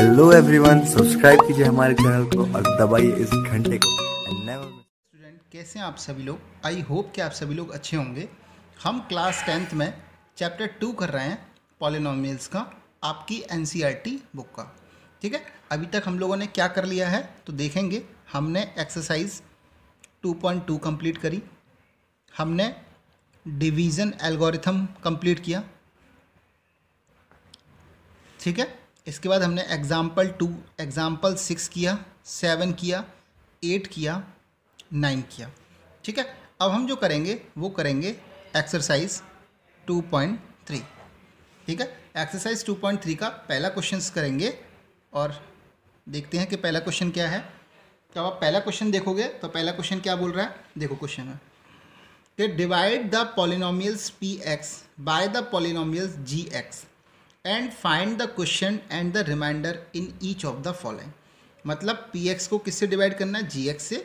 hello everyone subscribe कीजिए हमारे channel को और दबाइए इस घंटे को स्टूडेंट कैसे हैं आप सभी लोग आई होप कि आप सभी लोग अच्छे होंगे हम क्लास टेंथ में चैप्टर टू कर रहे हैं पॉलिनोमियल्स का आपकी एन बुक e का ठीक है अभी तक हम लोगों ने क्या कर लिया है तो देखेंगे हमने एक्सरसाइज 2.2 कंप्लीट करी हमने डिवीज़न एल्गोरिथम कंप्लीट किया ठीक है इसके बाद हमने एग्ज़ाम्पल टू एग्ज़ाम्पल सिक्स किया सेवन किया एट किया नाइन किया ठीक है अब हम जो करेंगे वो करेंगे एक्सरसाइज टू पॉइंट थ्री ठीक है एक्सरसाइज टू पॉइंट थ्री का पहला क्वेश्चन करेंगे और देखते हैं कि पहला क्वेश्चन क्या है जब तो आप पहला क्वेश्चन देखोगे तो पहला क्वेश्चन क्या बोल रहा है देखो क्वेश्चन है कि divide the polynomials P X by the polynomials G X and find the question and the remainder in each of the following मतलब पी एक्स को किससे डिवाइड करना है जी एक्स से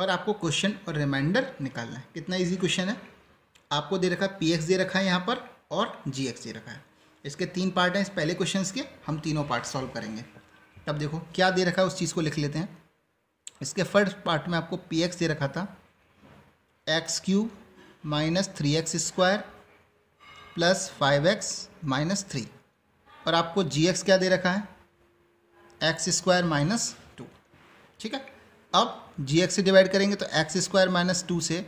और आपको क्वेश्चन और रिमाइंडर निकालना है कितना इजी क्वेश्चन है आपको दे रखा है पी एक्स दे रखा है यहाँ पर और जी एक्स दे रखा है इसके तीन पार्ट हैं इस पहले क्वेश्चन के हम तीनों पार्ट सॉल्व करेंगे तब देखो क्या दे रखा है उस चीज़ को लिख लेते हैं इसके फर्स्ट पार्ट में आपको पी एक्स दे रखा था X cube minus three X square plus five X minus three और आपको जी एक्स क्या दे रखा है एक्स स्क्वायर माइनस टू ठीक है अब जी एक्स से डिवाइड करेंगे तो एक्स स्क्वायर माइनस टू से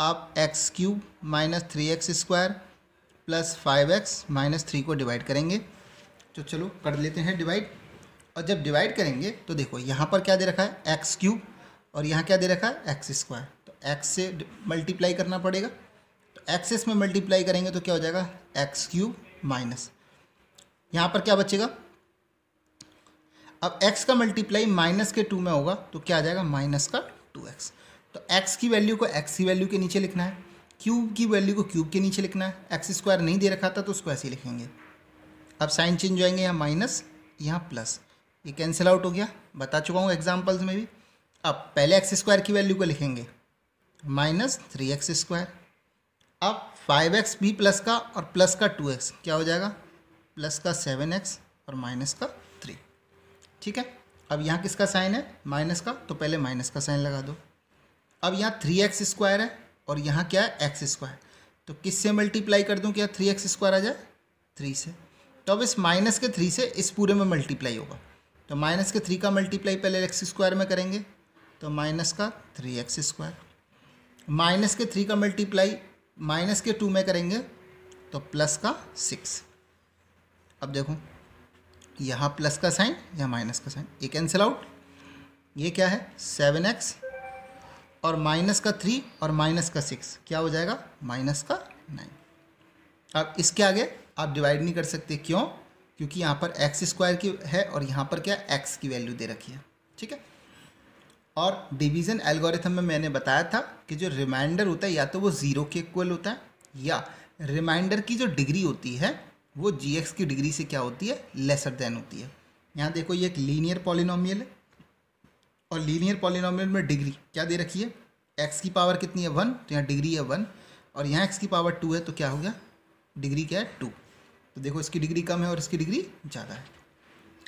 आप X cube minus three X square plus five X minus three को डिवाइड करेंगे तो चलो कर लेते हैं डिवाइड और जब डिवाइड करेंगे तो देखो यहाँ पर क्या दे रखा है एक्स क्यूब और यहाँ क्या दे रखा है एक्स स्क्वायर तो एक्स से मल्टीप्लाई करना पड़ेगा तो एक्सेस में मल्टीप्लाई करेंगे तो क्या हो जाएगा एक्स क्यूब माइनस यहाँ पर क्या बचेगा अब x का मल्टीप्लाई माइनस के टू में होगा तो क्या आ जाएगा माइनस का टू एक्स तो x की वैल्यू को x की वैल्यू के नीचे लिखना है क्यूब की वैल्यू को क्यूब के नीचे लिखना है एक्स स्क्वायर नहीं दे रखा था तो उसको ऐसे ही लिखेंगे अब साइन चेंज जाएंगे यहाँ माइनस यहाँ प्लस ये कैंसिल आउट हो गया बता चुका हूँ एग्जाम्पल्स में भी अब पहले एक्स स्क्वायर की वैल्यू को लिखेंगे माइनस थ्री एक्स स्क्वायर अब फाइव एक्स भी प्लस का और प्लस का टू एक्स क्या हो जाएगा प्लस का सेवन एक्स और माइनस का थ्री ठीक है अब यहाँ किसका साइन है माइनस का तो पहले माइनस का साइन लगा दो अब यहाँ थ्री एक्स स्क्वायर है और यहाँ क्या है एक्स स्क्वायर तो किस से मल्टीप्लाई कर दूँ क्या थ्री एक्स स्क्वायर आ जाए थ्री से तो अब इस माइनस के थ्री से इस पूरे में मल्टीप्लाई होगा तो माइनस के थ्री का मल्टीप्लाई पहले एक्स स्क्वायर में करेंगे तो माइनस का थ्री एक्स स्क्वायर माइनस के थ्री का मल्टीप्लाई माइनस के टू में करेंगे तो प्लस का सिक्स अब देखो यहाँ प्लस का साइन या माइनस का साइन ये कैंसिल आउट ये क्या है सेवन एक्स और माइनस का थ्री और माइनस का सिक्स क्या हो जाएगा माइनस का नाइन अब इसके आगे आप डिवाइड नहीं कर सकते क्यों क्योंकि यहाँ पर एक्स स्क्वायर की है और यहाँ पर क्या एक्स की वैल्यू दे रखी है ठीक है और डिवीज़न एल्गोरिथम में मैंने बताया था कि जो रिमाइंडर होता है या तो वो ज़ीरो के इक्वल होता है या रिमाइंडर की जो डिग्री होती है वो जी एक्स की डिग्री से क्या होती है लेसर देन होती है यहाँ देखो ये एक लीनियर पॉलिनोमियल है और लीनियर पॉलिनोमियल में डिग्री क्या दे रखी है एक्स की पावर कितनी है वन तो यहाँ डिग्री है वन और यहाँ एक्स की पावर टू है तो क्या हो गया डिग्री क्या है टू तो देखो इसकी डिग्री कम है और इसकी डिग्री ज़्यादा है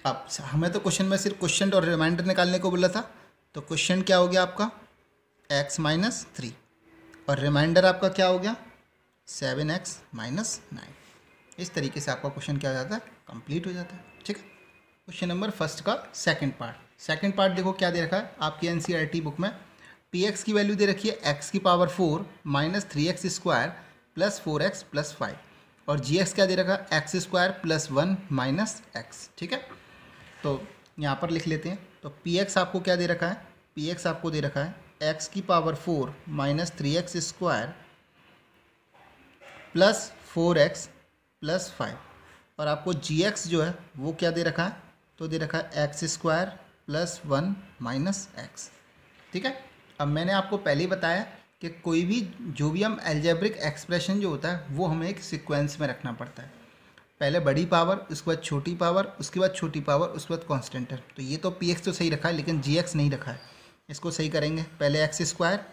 अब हमें तो क्वेश्चन में सिर्फ क्वेश्चन और रिमाइंडर निकालने को बोला था तो क्वेश्चन क्या हो गया आपका एक्स माइनस थ्री और रिमाइंडर आपका क्या हो गया सेवन एक्स माइनस नाइन इस तरीके से आपका क्वेश्चन क्या हो जाता है कंप्लीट हो जाता है ठीक है क्वेश्चन नंबर फर्स्ट का सेकंड पार्ट सेकंड पार्ट देखो क्या दे रखा है आपकी एन बुक e में पी एक्स की वैल्यू दे रखी है एक्स की power four minus three X square plus four X plus five और जी एक्स क्या दे रखा है X square plus one minus X ठीक है तो यहाँ पर लिख लेते हैं तो पी एक्स आपको क्या दे रखा है पी एक्स आपको दे रखा है एक्स की power four minus three X square plus four X plus five और आपको जी एक्स जो है वो क्या दे रखा है तो दे रखा है X square plus one minus X ठीक है अब मैंने आपको पहले ही बताया कि कोई भी जो भी हम एल्जेब्रिक एक्सप्रेशन जो होता है वो हमें एक सिक्वेंस में रखना पड़ता है पहले बड़ी पावर उसके बाद छोटी पावर उसके बाद छोटी पावर उसके बाद कॉन्स्टेंट तो ये तो पी एक्स तो सही रखा है लेकिन जी एक्स नहीं रखा है इसको सही करेंगे पहले एक्स स्क्वायर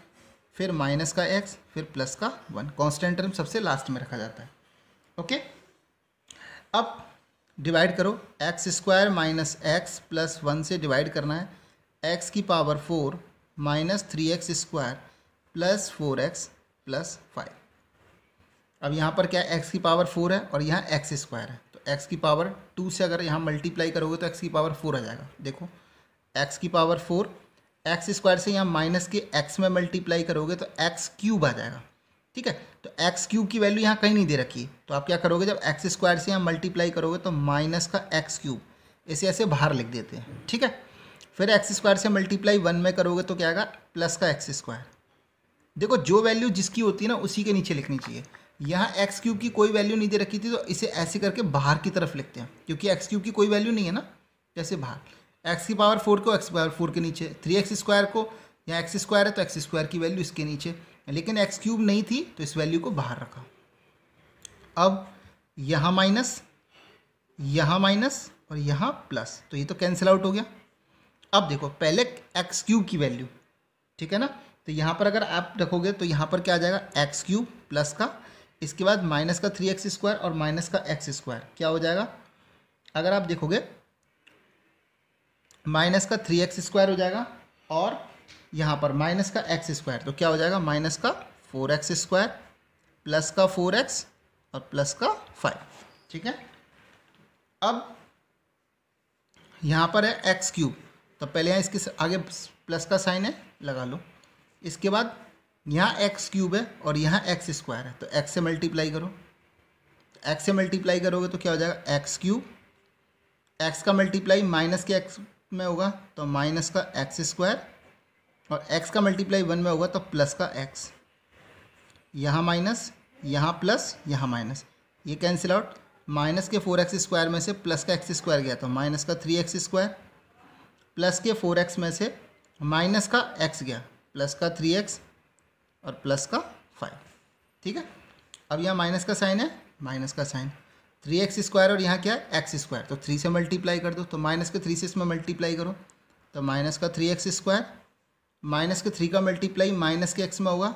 फिर माइनस का एक्स फिर प्लस का वन कॉन्स्टेंट टर्म सबसे लास्ट में रखा जाता है ओके अब डिवाइड करो X square minus X plus one से डिवाइड करना है एक्स की power four minus three X square plus four X plus five अब यहाँ पर क्या एक्स की पावर फोर है और यहाँ एक्स स्क्वायर है तो एक्स की पावर टू से अगर यहाँ मल्टीप्लाई करोगे तो एक्स की पावर फोर आ जाएगा देखो एक्स की पावर फोर एक्स स्क्वायर से यहाँ माइनस के एक्स में मल्टीप्लाई करोगे तो एक्स क्यूब आ जाएगा ठीक है तो एक्स क्यूब की वैल्यू यहाँ कहीं नहीं दे रखी तो आप क्या करोगे जब एक्स स्क्वायर से यहाँ मल्टीप्लाई करोगे तो माइनस का एक्स क्यूब ऐसे ऐसे बाहर लिख देते हैं ठीक है फिर एक्स स्क्वायर से मल्टीप्लाई वन में करोगे तो क्या आएगा प्लस का एक्स स्क्वायर देखो जो वैल्यू जिसकी होती है ना उसी के नीचे लिखनी चाहिए यहाँ एक्स क्यूब की कोई वैल्यू नहीं दे रखी थी तो इसे ऐसे करके बाहर की तरफ लिखते हैं क्योंकि एक्स क्यूब की कोई वैल्यू नहीं है ना जैसे बाहर एक्स की पावर फोर को एक्स पावर फोर के नीचे थ्री एक्स स्क्वायर को यहाँ एक्स स्क्वायर है तो एक्स स्क्वायर की वैल्यू इसके नीचे लेकिन एक्स क्यूब नहीं थी तो इस वैल्यू को बाहर रखा अब यहाँ माइनस यहाँ माइनस और यहाँ प्लस तो ये तो कैंसिल आउट हो गया अब देखो पहले एक्स क्यूब की वैल्यू ठीक है ना तो यहाँ पर अगर आप रखोगे तो यहाँ पर क्या आ जाएगा एक्स क्यूब प्लस का इसके बाद माइनस का थ्री एक्स स्क्वायर और माइनस का एक्स स्क्वायर क्या हो जाएगा अगर आप देखोगे माइनस का थ्री एक्स स्क्वायर हो जाएगा और यहाँ पर माइनस का एक्स स्क्वायर तो क्या हो जाएगा माइनस का फोर एक्स स्क्वायर प्लस का फोर एक्स और प्लस का फाइव ठीक है अब यहाँ पर है एक्स क्यूब तो पहले यहाँ इसके आगे प्लस का साइन है लगा लो इसके बाद यहाँ एक्स क्यूब है और यहाँ एक्स स्क्वायर है तो एक्स से मल्टीप्लाई करो एक्स से मल्टीप्लाई करोगे तो क्या हो जाएगा एक्स क्यूब एक्स का मल्टीप्लाई माइनस के एक्स में होगा तो माइनस का एक्स स्क्वायर और x का मल्टीप्लाई वन में होगा तो प्लस का x यहाँ माइनस यहाँ प्लस यहाँ माइनस ये कैंसिल आउट माइनस के फोर एक्स स्क्वायर में से प्लस का एक्स स्क्वायर गया तो माइनस का थ्री एक्स स्क्वायर प्लस के फोर एक्स में से माइनस का एक्स गया प्लस का थ्री एक्स और प्लस का फाइव ठीक है अब यहाँ माइनस का साइन है माइनस का साइन थ्री एक्स स्क्वायर और यहाँ क्या है एक्स स्क्वायर तो थ्री से मल्टीप्लाई कर दो तो माइनस के थ्री से इसमें मल्टीप्लाई करो तो माइनस का थ्री एक्स स्क्वायर माइनस के थ्री का मल्टीप्लाई माइनस के एक्स में होगा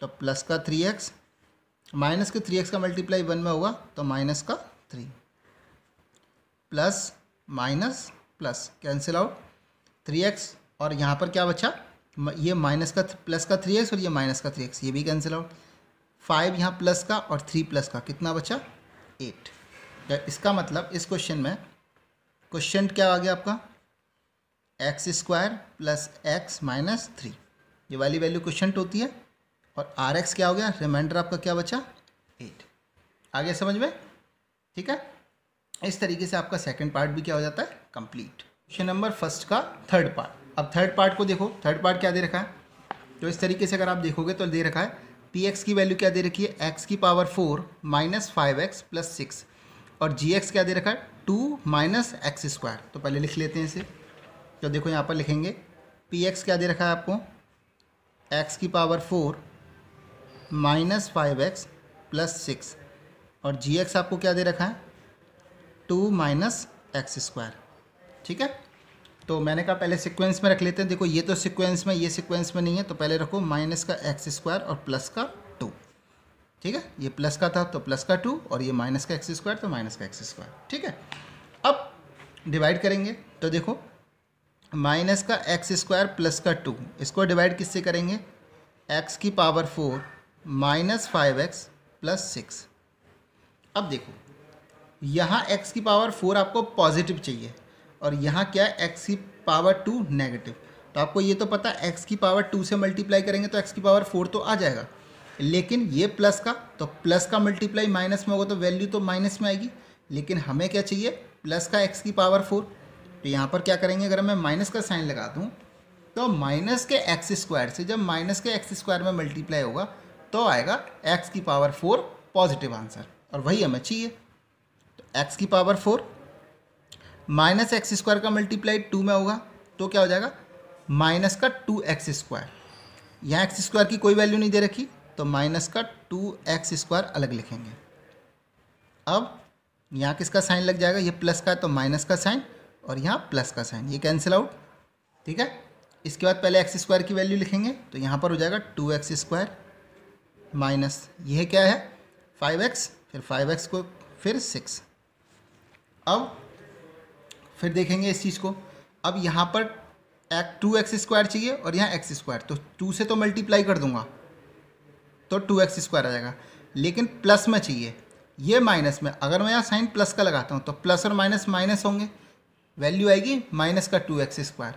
तो प्लस का थ्री एक्स माइनस के थ्री एक्स का मल्टीप्लाई वन में होगा तो माइनस का three plus minus plus cancel out three X और यहाँ पर क्या बचा ये माइनस का प्लस का थ्री एक्स और ये माइनस का थ्री एक्स ये भी कैंसिल आउट फाइव यहाँ प्लस का और थ्री प्लस का कितना बचा एट इसका मतलब इस क्वेश्चन में क्वेश्चन क्या आ गया आपका X square plus X minus three ये वाली वैल्यू क्वेश्चन होती है और आर एक्स क्या हो गया रिमाइंडर आपका क्या बचा एट आगे समझ में ठीक है इस तरीके से आपका सेकंड पार्ट भी क्या हो जाता है कंप्लीट क्वेश्चन नंबर फर्स्ट का थर्ड पार्ट अब थर्ड पार्ट को देखो थर्ड पार्ट क्या दे रखा है तो इस तरीके से अगर आप देखोगे तो दे रखा है पी एक्स की वैल्यू क्या दे रखी है एक्स की power four minus five x plus six और जी एक्स क्या दे रखा है टू माइनस एक्स स्क्वायर तो पहले लिख लेते हैं इसे तो देखो यहाँ पर लिखेंगे पी एक्स क्या दे रखा है आपको एक्स की power four minus five x plus six और जी एक्स आपको क्या दे रखा है टू माइनस एक्स स्क्वायर ठीक है तो मैंने कहा पहले सिक्वेंस में रख लेते हैं देखो ये तो सिक्वेंस में ये सिक्वेंस में नहीं है तो पहले रखो माइनस का एक्स स्क्वायर और प्लस का टू ठीक है ये प्लस का था तो प्लस का टू और ये माइनस का एक्स स्क्वायर तो माइनस का एक्स स्क्वायर ठीक है अब डिवाइड करेंगे तो देखो माइनस का एक्स स्क्वायर प्लस का टू इसको डिवाइड किससे करेंगे एक्स की power four minus five x plus six अब देखो यहाँ एक्स की पावर फोर आपको पॉजिटिव चाहिए और यहाँ क्या है एक्स की पावर टू नेगेटिव तो आपको ये तो पता एक्स की पावर टू से मल्टीप्लाई करेंगे तो एक्स की पावर फोर तो आ जाएगा लेकिन ये प्लस का तो प्लस का मल्टीप्लाई माइनस में होगा तो वैल्यू तो माइनस में आएगी लेकिन हमें क्या चाहिए प्लस का एक्स की पावर फोर तो यहाँ पर क्या करेंगे अगर मैं माइनस का साइन लगा दूँ तो माइनस के एक्स स्क्वायर से जब माइनस के एक्स स्क्वायर में मल्टीप्लाई होगा तो आएगा एक्स की पावर फोर पॉजिटिव आंसर और वही हमें चाहिए तो एक्स की power four minus X square का मल्टीप्लाई टू में होगा तो क्या हो जाएगा माइनस का टू एक्स स्क्वायर यहाँ एक्स स्क्वायर की कोई वैल्यू नहीं दे रखी तो माइनस का टू एक्स स्क्वायर अलग लिखेंगे अब यहाँ किसका साइन लग जाएगा ये प्लस का है तो माइनस का साइन और यहाँ प्लस का साइन ये कैंसिल आउट ठीक है इसके बाद पहले एक्स स्क्वायर की वैल्यू लिखेंगे तो यहाँ पर हो जाएगा टू एक्स स्क्वायर माइनस यह क्या है फाइव एक्स फिर फाइव एक्स को फिर सिक्स अब फिर देखेंगे इस चीज़ को अब यहाँ पर एक टू एक्स स्क्वायर चाहिए और यहाँ एक्स स्क्वायर तो टू से तो मल्टीप्लाई कर दूंगा तो टू एक्स स्क्वायर आ जाएगा लेकिन प्लस में चाहिए ये माइनस में अगर मैं यहाँ साइन प्लस का लगाता हूँ तो प्लस और माइनस माइनस होंगे वैल्यू आएगी माइनस का टू एक्स स्क्वायर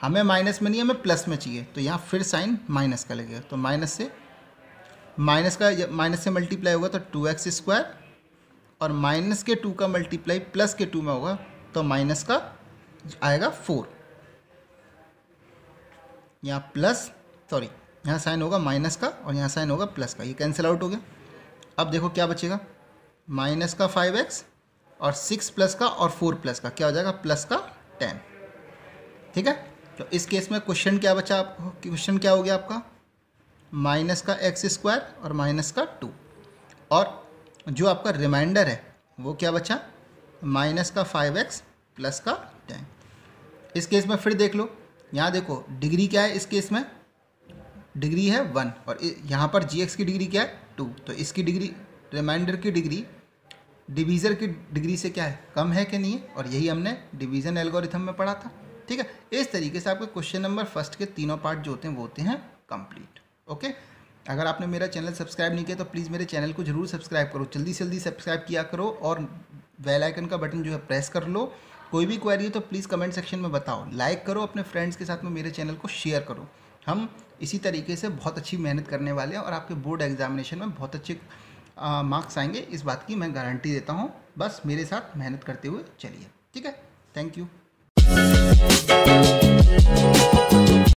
हमें माइनस में नहीं हमें प्लस में चाहिए तो यहाँ फिर साइन माइनस का लगेगा तो माइनस से माइनस का माइनस से मल्टीप्लाई होगा तो टू एक्स स्क्वायर और माइनस के टू का मल्टीप्लाई प्लस के टू में होगा तो माइनस का आएगा फोर यहाँ प्लस सॉरी यहाँ साइन होगा माइनस का और यहाँ साइन होगा प्लस का ये कैंसिल आउट हो गया अब देखो क्या बचेगा माइनस का फाइव एक्स और सिक्स प्लस का और फोर प्लस का क्या हो जाएगा प्लस का टेन ठीक है तो इस केस में क्वेश्चन क्या बचा आपको क्वेश्चन क्या हो गया आपका माइनस का एक्स स्क्वायर और माइनस का टू और जो आपका रिमाइंडर है वो क्या बचा माइनस का फाइव एक्स प्लस का टेन इस केस में फिर देख लो यहाँ देखो डिग्री क्या है इस केस में डिग्री है वन और यहाँ पर जी एक्स की डिग्री क्या है टू तो इसकी डिग्री रिमाइंडर की डिग्री डिवीज़र की डिग्री से क्या है कम है कि नहीं है और यही हमने डिवीज़न एल्गोरिथम में पढ़ा था ठीक है इस तरीके से आपके क्वेश्चन नंबर फर्स्ट के तीनों पार्ट जो होते हैं वो होते हैं कंप्लीट ओके अगर आपने मेरा चैनल सब्सक्राइब नहीं किया तो प्लीज़ मेरे चैनल को जरूर सब्सक्राइब करो जल्दी से जल्दी सब्सक्राइब किया करो और बेल आइकन का बटन जो है प्रेस कर लो कोई भी क्वेरी हो तो प्लीज़ कमेंट सेक्शन में बताओ लाइक करो अपने फ्रेंड्स के साथ में मेरे चैनल को शेयर करो हम इसी तरीके से बहुत अच्छी मेहनत करने वाले हैं और आपके बोर्ड एग्जामिनेशन में बहुत अच्छे मार्क्स आएंगे इस बात की मैं गारंटी देता हूँ बस मेरे साथ मेहनत करते हुए चलिए ठीक है थैंक यू